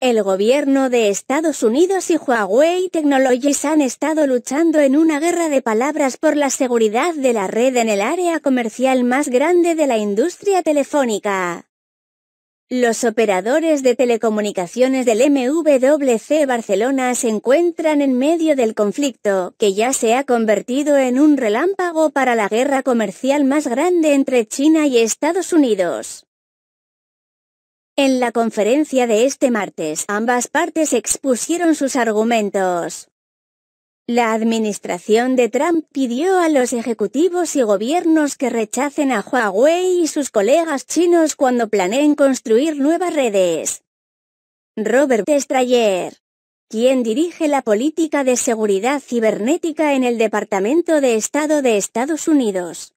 El gobierno de Estados Unidos y Huawei Technologies han estado luchando en una guerra de palabras por la seguridad de la red en el área comercial más grande de la industria telefónica. Los operadores de telecomunicaciones del MWC Barcelona se encuentran en medio del conflicto, que ya se ha convertido en un relámpago para la guerra comercial más grande entre China y Estados Unidos. En la conferencia de este martes, ambas partes expusieron sus argumentos. La administración de Trump pidió a los ejecutivos y gobiernos que rechacen a Huawei y sus colegas chinos cuando planeen construir nuevas redes. Robert Strayer, quien dirige la política de seguridad cibernética en el Departamento de Estado de Estados Unidos,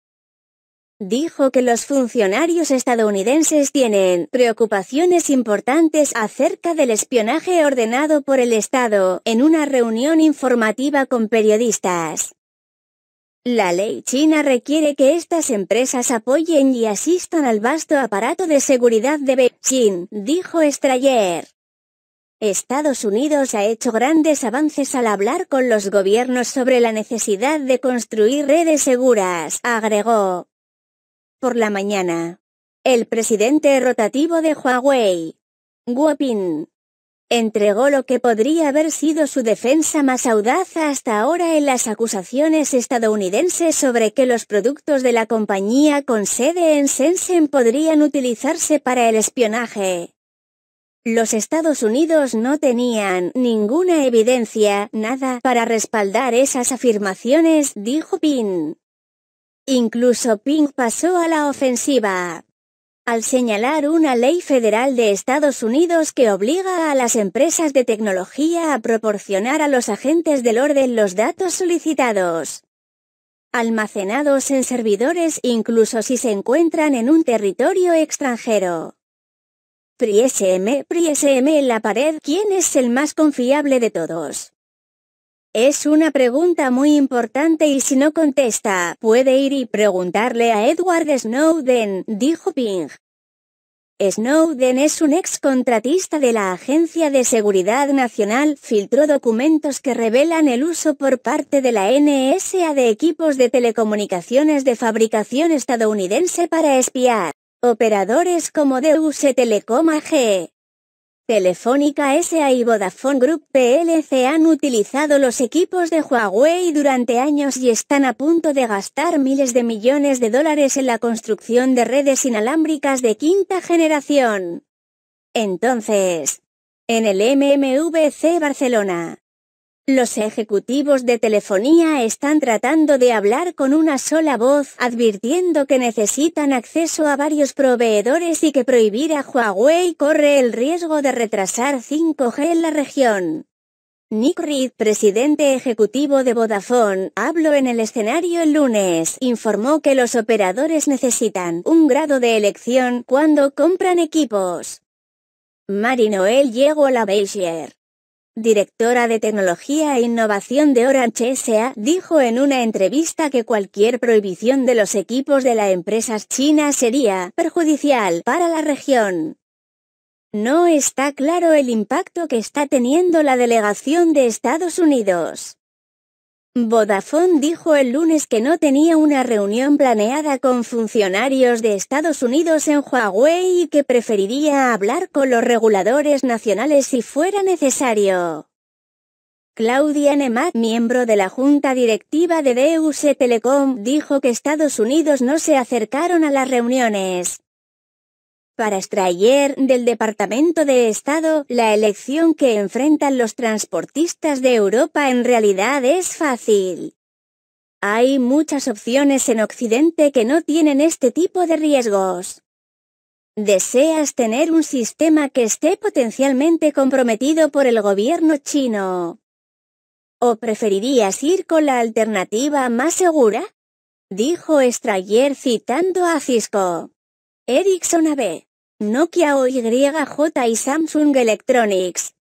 dijo que los funcionarios estadounidenses tienen preocupaciones importantes acerca del espionaje ordenado por el Estado en una reunión informativa con periodistas. La ley china requiere que estas empresas apoyen y asistan al vasto aparato de seguridad de Beijing, dijo Strayer. Estados Unidos ha hecho grandes avances al hablar con los gobiernos sobre la necesidad de construir redes seguras, agregó. Por la mañana. El presidente rotativo de Huawei, Wu entregó lo que podría haber sido su defensa más audaz hasta ahora en las acusaciones estadounidenses sobre que los productos de la compañía con sede en Shenzhen podrían utilizarse para el espionaje. Los Estados Unidos no tenían ninguna evidencia, nada, para respaldar esas afirmaciones, dijo Pin. Incluso Pink pasó a la ofensiva al señalar una ley federal de Estados Unidos que obliga a las empresas de tecnología a proporcionar a los agentes del orden los datos solicitados, almacenados en servidores incluso si se encuentran en un territorio extranjero. Prism, Prism en la pared, ¿quién es el más confiable de todos? Es una pregunta muy importante y si no contesta, puede ir y preguntarle a Edward Snowden, dijo Ping. Snowden es un ex contratista de la Agencia de Seguridad Nacional, filtró documentos que revelan el uso por parte de la NSA de equipos de telecomunicaciones de fabricación estadounidense para espiar. Operadores como D.U.S.E. Telecom AG, Telefónica SA y Vodafone Group PLC han utilizado los equipos de Huawei durante años y están a punto de gastar miles de millones de dólares en la construcción de redes inalámbricas de quinta generación. Entonces, en el MMVC Barcelona, los ejecutivos de telefonía están tratando de hablar con una sola voz, advirtiendo que necesitan acceso a varios proveedores y que prohibir a Huawei corre el riesgo de retrasar 5G en la región. Nick Reed, presidente ejecutivo de Vodafone, habló en el escenario el lunes, informó que los operadores necesitan un grado de elección cuando compran equipos. Marinoel llegó a la Beixier directora de Tecnología e Innovación de Orange SA, dijo en una entrevista que cualquier prohibición de los equipos de las empresas chinas sería perjudicial para la región. No está claro el impacto que está teniendo la delegación de Estados Unidos. Vodafone dijo el lunes que no tenía una reunión planeada con funcionarios de Estados Unidos en Huawei y que preferiría hablar con los reguladores nacionales si fuera necesario. Claudia Nemat, miembro de la junta directiva de DUC Telecom, dijo que Estados Unidos no se acercaron a las reuniones, para Strayer, del Departamento de Estado la elección que enfrentan los transportistas de Europa en realidad es fácil. Hay muchas opciones en Occidente que no tienen este tipo de riesgos. Deseas tener un sistema que esté potencialmente comprometido por el gobierno chino. ¿O preferirías ir con la alternativa más segura? Dijo Strayer citando a Cisco. Ericsson, AB. Nokia OYJ y Samsung Electronics.